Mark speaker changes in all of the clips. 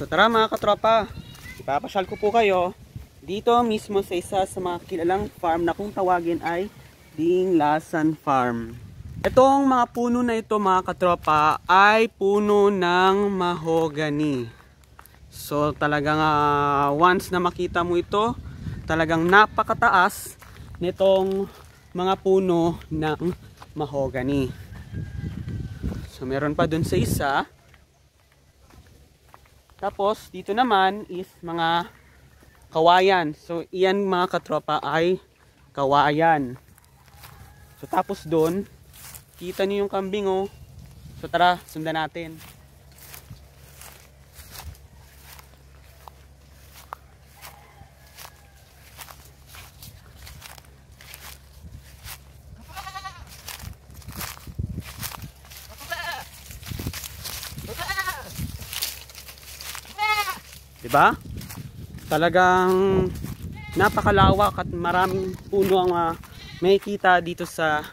Speaker 1: So tara mga katropa, ipapasyal ko po kayo dito mismo sa isa sa mga kilalang farm na kung tawagin ay Ding Lasan Farm. Itong mga puno na ito mga katropa ay puno ng mahogany. So talagang uh, once na makita mo ito, talagang napakataas nitong mga puno ng mahogany. So meron pa dun sa isa tapos, dito naman is mga kawayan. So, iyan mga katropa ay kawayan. So, tapos doon, kita niyo yung kambing oh. So, tara, sundan natin. 'Di ba? Talagang napakalawak at maraming puno ang uh, makikita dito sa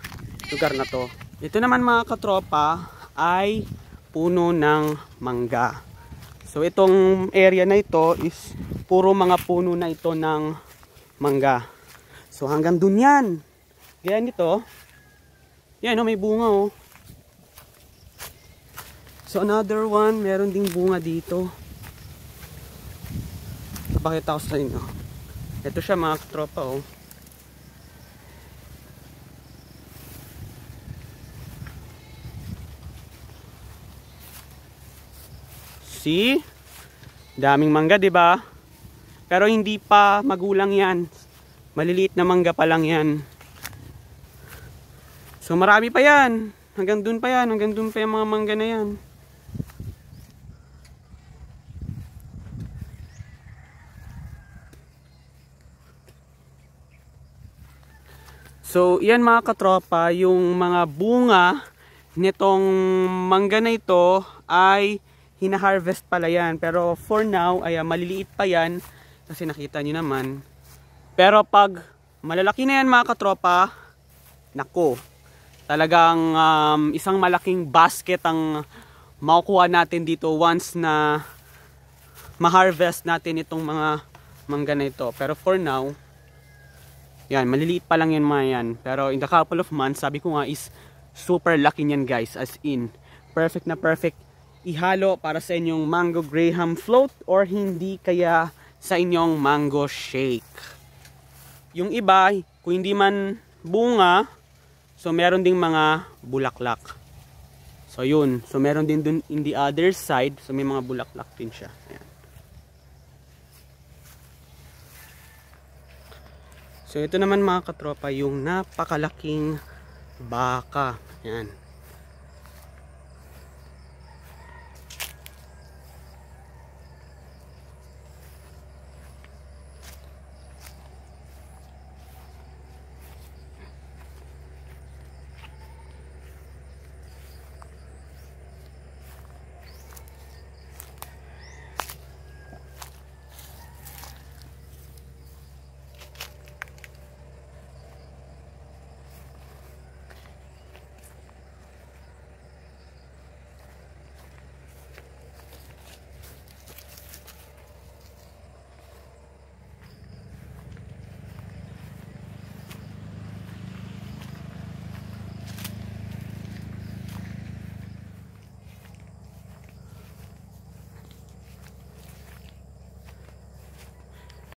Speaker 1: lugar na 'to. Ito naman mga katropa ay puno ng mangga. So itong area na ito is puro mga puno na ito ng mangga. So hanggang dun yan. Ganyan ito. Yan o, oh, may bunga o. Oh. So another one, meron ding bunga dito ipapakita ko sa inyo ito siya mga tropa oh see daming mangga di ba pero hindi pa magulang yan maliliit na mangga pa lang yan so marami pa yan hanggang dun pa yan hanggang dun pa yung mga mangga na yan So, yan mga katropa, yung mga bunga nitong mangga na ito ay hina-harvest pala yan. Pero for now, ay ah, maliliit pa yan kasi nakita nyo naman. Pero pag malalaki na yan mga katropa, nako, talagang um, isang malaking basket ang makukuha natin dito once na ma-harvest natin itong mga mangga na ito. Pero for now, yan, maliliit pa lang yan mga yan. Pero in the couple of months, sabi ko nga is super lucky niyan guys. As in, perfect na perfect ihalo para sa inyong mango graham float or hindi kaya sa inyong mango shake. Yung iba, kung hindi man bunga, so meron ding mga bulaklak. So yun, so meron din dun in the other side, so may mga bulaklak din siya. Ayan. So ito naman mga katropa yung napakalaking baka. Yan.